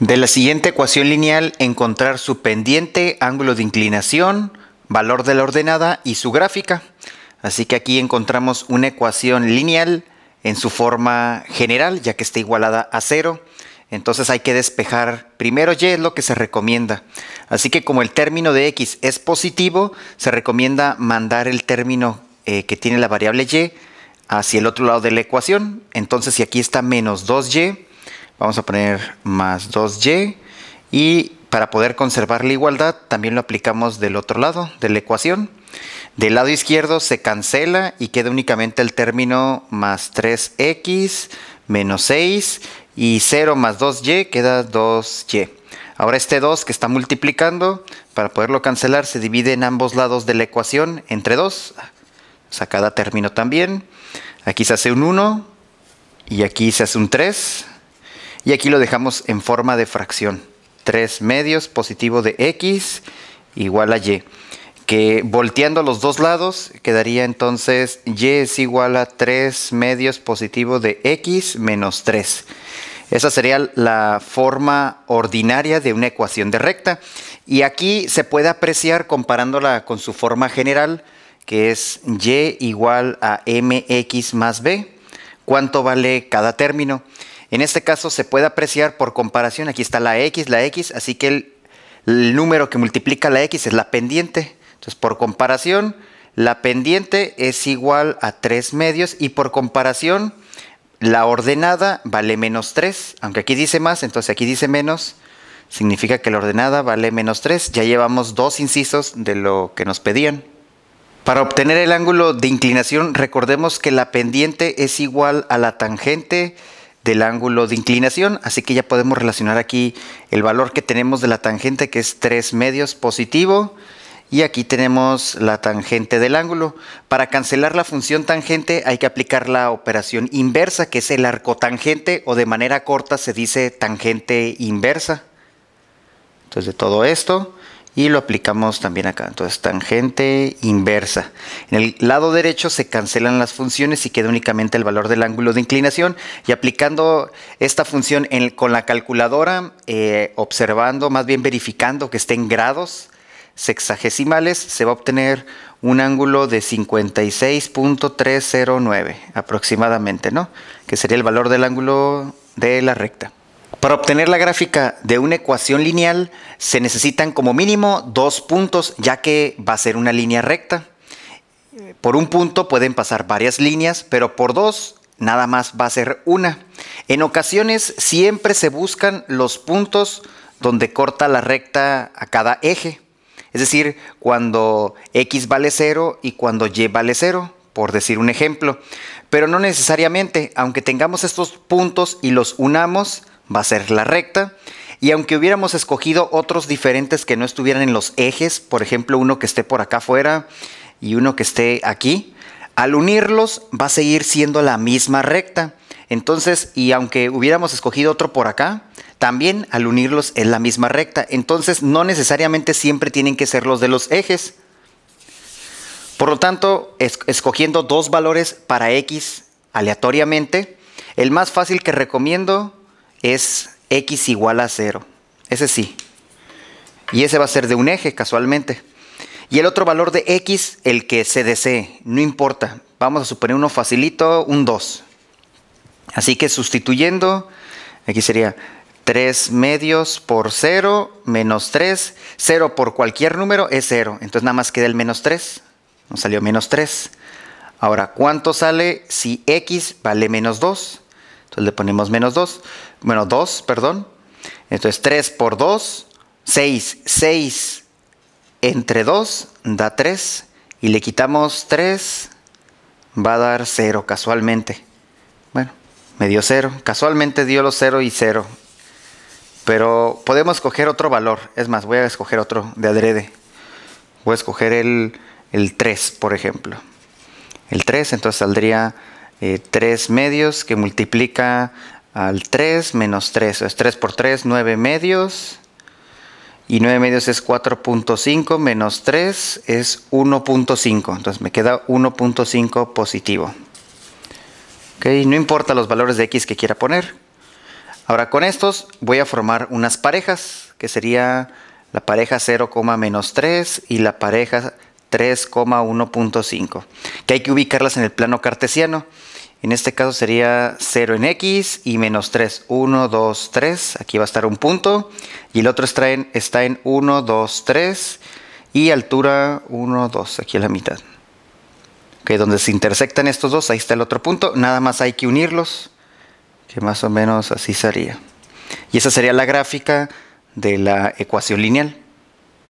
De la siguiente ecuación lineal encontrar su pendiente, ángulo de inclinación, valor de la ordenada y su gráfica. Así que aquí encontramos una ecuación lineal en su forma general, ya que está igualada a cero. Entonces hay que despejar primero y es lo que se recomienda. Así que como el término de x es positivo, se recomienda mandar el término eh, que tiene la variable y hacia el otro lado de la ecuación. Entonces si aquí está menos 2y, vamos a poner más 2y y para poder conservar la igualdad también lo aplicamos del otro lado de la ecuación. Del lado izquierdo se cancela y queda únicamente el término más 3x menos 6 y 0 más 2y queda 2y. Ahora este 2 que está multiplicando, para poderlo cancelar, se divide en ambos lados de la ecuación entre 2. O sea, cada término también. Aquí se hace un 1 y aquí se hace un 3. Y aquí lo dejamos en forma de fracción. 3 medios positivo de x igual a y. Que volteando los dos lados quedaría entonces y es igual a 3 medios positivo de x menos 3. Esa sería la forma ordinaria de una ecuación de recta. Y aquí se puede apreciar comparándola con su forma general, que es y igual a mx más b. ¿Cuánto vale cada término? En este caso se puede apreciar por comparación, aquí está la X, la X, así que el, número que multiplica la X es la pendiente. Entonces, por comparación, la pendiente es igual a 3 medios y por comparación, la ordenada vale menos 3, aunque aquí dice más, entonces aquí dice menos, significa que la ordenada vale menos 3. Ya llevamos dos incisos de lo que nos pedían. Para obtener el ángulo de inclinación, recordemos que la pendiente es igual a la tangente del ángulo de inclinación, así que ya podemos relacionar aquí el valor que tenemos de la tangente, que es 3 medios positivo, y aquí tenemos la tangente del ángulo. Para cancelar la función tangente hay que aplicar la operación inversa, que es el arco tangente o de manera corta se dice tangente inversa. Entonces de todo esto y lo aplicamos también acá. Entonces, tangente inversa. En el lado derecho se cancelan las funciones y queda únicamente el valor del ángulo de inclinación. Y aplicando esta función con la calculadora, eh, observando, más bien verificando que esté en grados sexagesimales, se va a obtener un ángulo de 56.309 aproximadamente, ¿no? Que sería el valor del ángulo de la recta. Para obtener la gráfica de una ecuación lineal se necesitan como mínimo dos puntos ya que va a ser una línea recta. Por un punto pueden pasar varias líneas, pero por dos nada más va a ser una. En ocasiones siempre se buscan los puntos donde corta la recta a cada eje. Es decir, cuando x vale 0 y cuando y vale 0 por decir un ejemplo. Pero no necesariamente, aunque tengamos estos puntos y los unamos, va a ser la recta. Y aunque hubiéramos escogido otros diferentes que no estuvieran en los ejes, por ejemplo, uno que esté por acá afuera y uno que esté aquí, al unirlos va a seguir siendo la misma recta. Entonces, y aunque hubiéramos escogido otro por acá, también al unirlos es la misma recta. Entonces, no necesariamente siempre tienen que ser los de los ejes. Por lo tanto, escogiendo dos valores para X aleatoriamente, el más fácil que recomiendo es x igual a 0. Ese sí. Y ese va a ser de un eje, casualmente. Y el otro valor de x, el que se desee, no importa. Vamos a suponer uno facilito, un 2. Así que sustituyendo, aquí sería 3 medios por 0 menos 3. 0 por cualquier número es 0. Entonces nada más queda el menos 3. Nos salió menos 3. Ahora, ¿cuánto sale si x vale menos 2? Entonces le ponemos menos 2 bueno, 2, perdón. Entonces 3 por 2, 6, 6 entre 2 da 3 y le quitamos 3, va a dar 0 casualmente. Bueno, me dio 0, casualmente dio los 0 y 0. Pero podemos escoger otro valor, es más, voy a escoger otro de adrede. Voy a escoger el, 3, por ejemplo. El 3, entonces saldría eh, 3 medios que multiplica al 3 menos 3. Es 3 por 3, 9 medios. Y 9 medios es 4.5 menos 3 es 1.5. Entonces me queda 1.5 positivo. Ok, no importa los valores de x que quiera poner. Ahora con estos voy a formar unas parejas, que sería la pareja 0,-3 menos y la pareja 3,1.5, que hay que ubicarlas en el plano cartesiano. En este caso sería 0 en x y menos 3. 1, 2, 3. Aquí va a estar un punto. Y el otro está en, está en 1, 2, 3. Y altura 1, 2. Aquí a la mitad. Ok, donde se intersectan estos dos, ahí está el otro punto. Nada más hay que unirlos. Que más o menos así sería. Y esa sería la gráfica de la ecuación lineal.